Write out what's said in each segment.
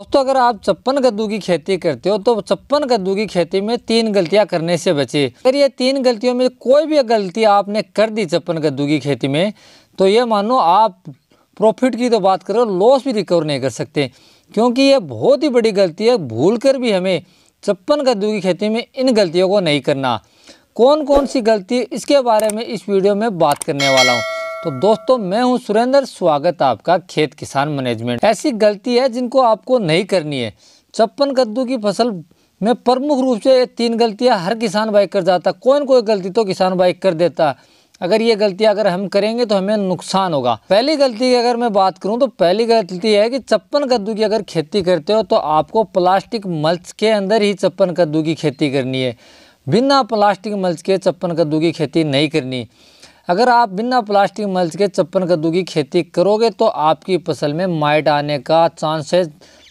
दोस्तों अगर आप चप्पन कद्दू की खेती करते हो तो चप्पन कद्दू की खेती में तीन गलतियां करने से बचे अगर ये तीन गलतियों में कोई भी गलती आपने कर दी चप्पन कद्दू की खेती में तो ये मानो आप प्रॉफिट की तो बात करो लॉस भी रिकवर नहीं कर सकते क्योंकि ये बहुत ही बड़ी गलती है भूल कर भी हमें चप्पन कद्दू की खेती में इन गलतियों को नहीं करना कौन कौन सी गलती इसके बारे में इस वीडियो में बात करने वाला हूँ तो दोस्तों मैं हूं सुरेंद्र स्वागत आपका खेत किसान मैनेजमेंट ऐसी गलती है जिनको आपको नहीं करनी है छप्पन कद्दू की फसल में प्रमुख रूप से ये तीन गलतियां हर किसान बाइक कर जाता कोई ना कोई गलती तो किसान बाइक कर देता अगर ये गलती अगर हम करेंगे तो हमें नुकसान होगा पहली गलती की अगर मैं बात करूं तो पहली गलती है कि चप्पन कद्दू की अगर खेती करते हो तो आपको प्लास्टिक मल्च के अंदर ही चप्पन कद्दू की खेती करनी है बिना प्लास्टिक मल्च के चप्पन कद्दू की खेती नहीं करनी अगर आप बिना प्लास्टिक मल्च के चप्पन कद्दू की खेती करोगे तो आपकी फसल में माइट आने का चांसेस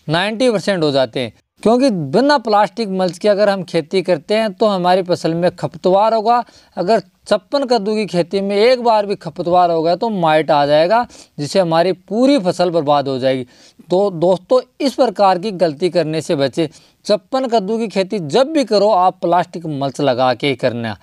90 परसेंट हो जाते हैं क्योंकि बिना प्लास्टिक मल्च के अगर हम खेती करते हैं तो हमारी फसल में खपतवार होगा अगर छप्पन कद्दू की खेती में एक बार भी खपतवार हो गया तो माइट आ जाएगा जिससे हमारी पूरी फसल बर्बाद हो जाएगी तो दोस्तों इस प्रकार की गलती करने से बचे छप्पन कद्दू की खेती जब भी करो आप प्लास्टिक मल्च लगा के ही करना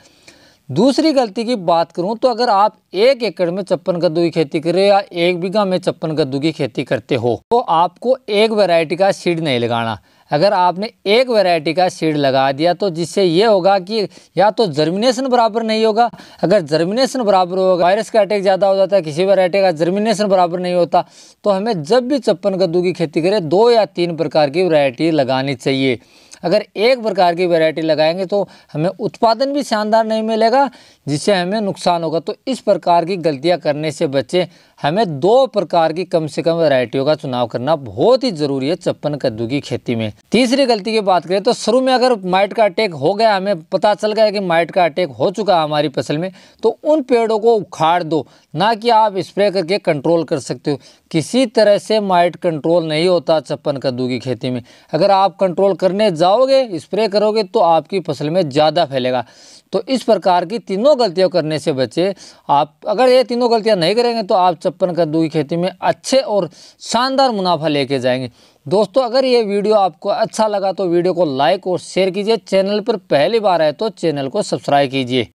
दूसरी गलती की बात करूं तो अगर आप एक एकड़ में चप्पन कद्दू की खेती करें या एक बीघा में चप्पन कद्दू की खेती करते हो तो आपको एक वैरायटी का सीड नहीं लगाना अगर आपने एक वैरायटी का सीड लगा दिया तो जिससे ये होगा कि या तो जर्मिनेशन बराबर नहीं होगा अगर जर्मिनेशन बराबर होगा वायरस का अटैक ज़्यादा हो जाता है किसी वैरायटी का जर्मिनेशन बराबर नहीं होता तो हमें जब भी चप्पन कद्दू की खेती करें दो या तीन प्रकार की वरायटी लगानी चाहिए अगर एक प्रकार की वैरायटी लगाएंगे तो हमें उत्पादन भी शानदार नहीं मिलेगा जिससे हमें नुकसान होगा तो इस प्रकार की गलतियाँ करने से बचें हमें दो प्रकार की कम से कम वैरायटियों का चुनाव करना बहुत ही ज़रूरी है चप्पन कद्दू की खेती में तीसरी गलती की बात करें तो शुरू में अगर माइट का अटैक हो गया हमें पता चल गया कि माइट का अटैक हो चुका है हमारी फसल में तो उन पेड़ों को उखाड़ दो ना कि आप स्प्रे करके कंट्रोल कर सकते हो किसी तरह से माइट कंट्रोल नहीं होता छप्पन कद्दू की खेती में अगर आप कंट्रोल करने जाओगे स्प्रे करोगे तो आपकी फसल में ज़्यादा फैलेगा तो इस प्रकार की तीनों गलतियों करने से बचे आप अगर ये तीनों गलतियाँ नहीं करेंगे तो आप छप्पन कद्दू की खेती में अच्छे और शानदार मुनाफा लेके जाएंगे दोस्तों अगर ये वीडियो आपको अच्छा लगा तो वीडियो को लाइक और शेयर कीजिए चैनल पर पहली बार आए तो चैनल को सब्सक्राइब कीजिए